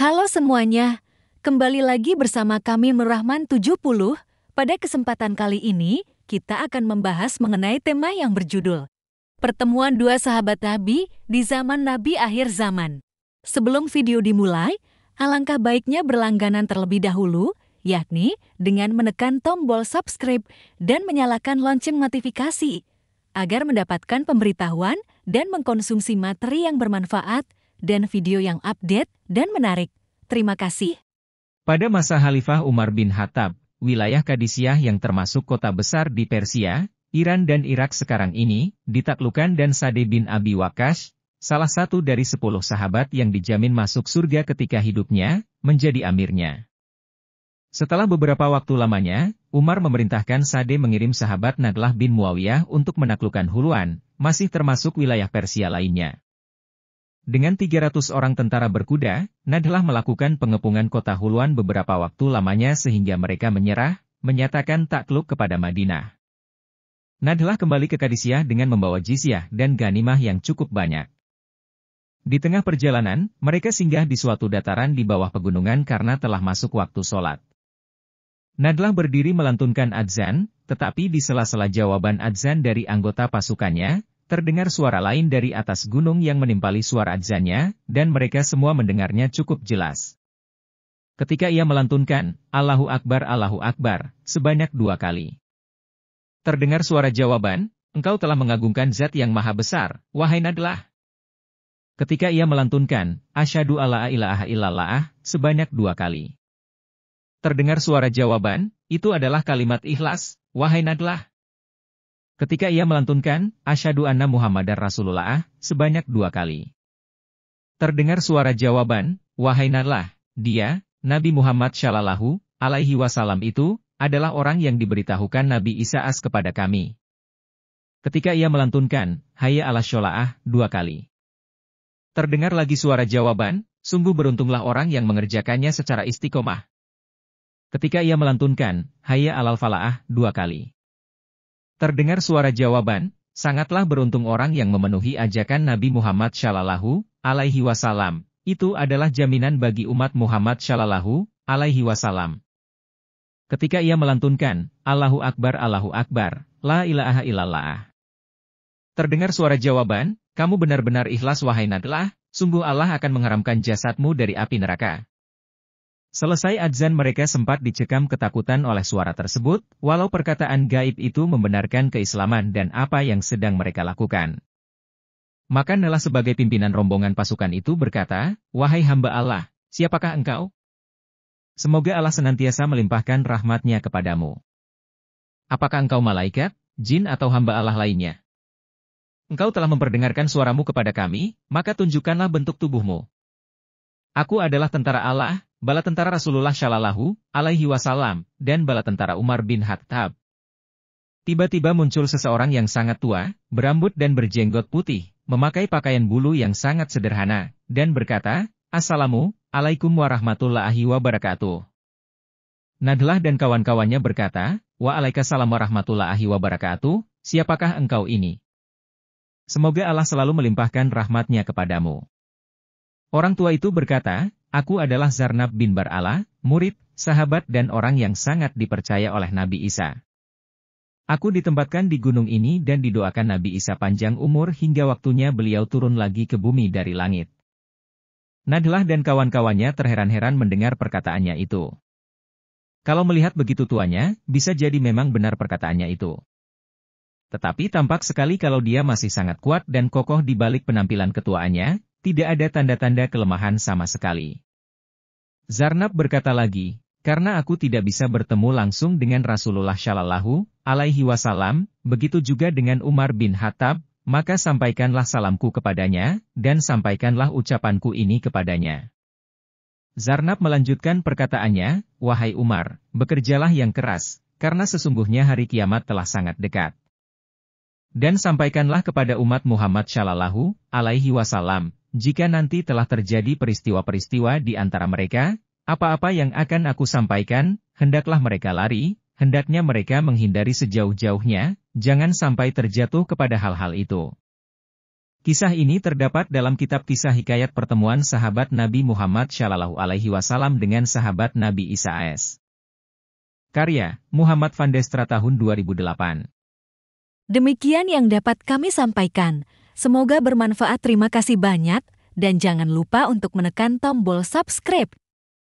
Halo semuanya, kembali lagi bersama kami Merahman 70. Pada kesempatan kali ini, kita akan membahas mengenai tema yang berjudul Pertemuan Dua Sahabat Nabi di Zaman Nabi Akhir Zaman. Sebelum video dimulai, alangkah baiknya berlangganan terlebih dahulu, yakni dengan menekan tombol subscribe dan menyalakan lonceng notifikasi, agar mendapatkan pemberitahuan dan mengkonsumsi materi yang bermanfaat – dan video yang update dan menarik. Terima kasih. Pada masa Khalifah Umar bin Khattab, wilayah Kadisiyah yang termasuk kota besar di Persia, Iran dan Irak sekarang ini, ditaklukan dan Sade bin Abi Wakash, salah satu dari sepuluh sahabat yang dijamin masuk surga ketika hidupnya, menjadi amirnya. Setelah beberapa waktu lamanya, Umar memerintahkan Sade mengirim sahabat Naglah bin Muawiyah untuk menaklukkan Huluan, masih termasuk wilayah Persia lainnya. Dengan 300 orang tentara berkuda, Nadlah melakukan pengepungan kota Huluan beberapa waktu lamanya sehingga mereka menyerah, menyatakan takluk kepada Madinah. Nadlah kembali ke Kadisiah dengan membawa jizyah dan ganimah yang cukup banyak. Di tengah perjalanan, mereka singgah di suatu dataran di bawah pegunungan karena telah masuk waktu sholat. Nadlah berdiri melantunkan adzan, tetapi di sela-sela jawaban adzan dari anggota pasukannya, terdengar suara lain dari atas gunung yang menimpali suara adzannya, dan mereka semua mendengarnya cukup jelas. Ketika ia melantunkan, Allahu Akbar Allahu Akbar, sebanyak dua kali. Terdengar suara jawaban, engkau telah mengagungkan zat yang maha besar, wahai Nadlah. Ketika ia melantunkan, Asyadu ala ilaha illallah, sebanyak dua kali. Terdengar suara jawaban, itu adalah kalimat ikhlas, wahai Nadlah. Ketika ia melantunkan, Asyadu Anna Muhammadar Rasulullah, sebanyak dua kali. Terdengar suara jawaban, Wahai Narlah, dia, Nabi Muhammad Shallallahu alaihi wasallam itu, adalah orang yang diberitahukan Nabi Isa As kepada kami. Ketika ia melantunkan, Hayya ala Shola'ah, dua kali. Terdengar lagi suara jawaban, sungguh beruntunglah orang yang mengerjakannya secara istiqomah. Ketika ia melantunkan, Hayya alal fala'ah, dua kali. Terdengar suara jawaban, sangatlah beruntung orang yang memenuhi ajakan Nabi Muhammad Shallallahu Alaihi Wasallam. Itu adalah jaminan bagi umat Muhammad Shallallahu Alaihi Wasallam. Ketika ia melantunkan Allahu Akbar Allahu Akbar, La ilaha illallah. Terdengar suara jawaban, kamu benar-benar ikhlas wahai Nadlah, sungguh Allah akan mengharamkan jasadmu dari api neraka. Selesai adzan mereka sempat dicekam ketakutan oleh suara tersebut, walau perkataan gaib itu membenarkan keislaman dan apa yang sedang mereka lakukan. Maka Nela sebagai pimpinan rombongan pasukan itu berkata, Wahai hamba Allah, siapakah engkau? Semoga Allah senantiasa melimpahkan rahmatnya kepadamu. Apakah engkau malaikat, jin atau hamba Allah lainnya? Engkau telah memperdengarkan suaramu kepada kami, maka tunjukkanlah bentuk tubuhmu. Aku adalah tentara Allah, bala tentara Rasulullah Shallallahu Alaihi Wasallam, dan bala tentara Umar bin Khattab. Tiba-tiba muncul seseorang yang sangat tua, berambut dan berjenggot putih, memakai pakaian bulu yang sangat sederhana, dan berkata, Assalamu alaikum warahmatullahi wabarakatuh. Nadlah dan kawan-kawannya berkata, Waalaikumsalam warahmatullahi wabarakatuh, siapakah engkau ini? Semoga Allah selalu melimpahkan rahmatnya kepadamu. Orang tua itu berkata, Aku adalah Zarnab bin Bar'ala, murid, sahabat dan orang yang sangat dipercaya oleh Nabi Isa. Aku ditempatkan di gunung ini dan didoakan Nabi Isa panjang umur hingga waktunya beliau turun lagi ke bumi dari langit. Nadlah dan kawan-kawannya terheran-heran mendengar perkataannya itu. Kalau melihat begitu tuanya, bisa jadi memang benar perkataannya itu. Tetapi tampak sekali kalau dia masih sangat kuat dan kokoh di balik penampilan ketuaannya, tidak ada tanda-tanda kelemahan sama sekali. Zarnab berkata lagi, karena aku tidak bisa bertemu langsung dengan Rasulullah Shallallahu Alaihi Wasallam, begitu juga dengan Umar bin Khattab, maka sampaikanlah salamku kepadanya, dan sampaikanlah ucapanku ini kepadanya. Zarnab melanjutkan perkataannya, Wahai Umar, bekerjalah yang keras, karena sesungguhnya hari kiamat telah sangat dekat. Dan sampaikanlah kepada umat Muhammad Shallallahu Alaihi Wasallam jika nanti telah terjadi peristiwa-peristiwa di antara mereka, apa-apa yang akan aku sampaikan, hendaklah mereka lari, hendaknya mereka menghindari sejauh-jauhnya, jangan sampai terjatuh kepada hal-hal itu. Kisah ini terdapat dalam kitab kisah hikayat pertemuan sahabat Nabi Muhammad Shallallahu Alaihi Wasallam dengan sahabat Nabi Isa AS. Karya, Muhammad Van Destra tahun 2008. Demikian yang dapat kami sampaikan. Semoga bermanfaat. Terima kasih banyak, dan jangan lupa untuk menekan tombol subscribe.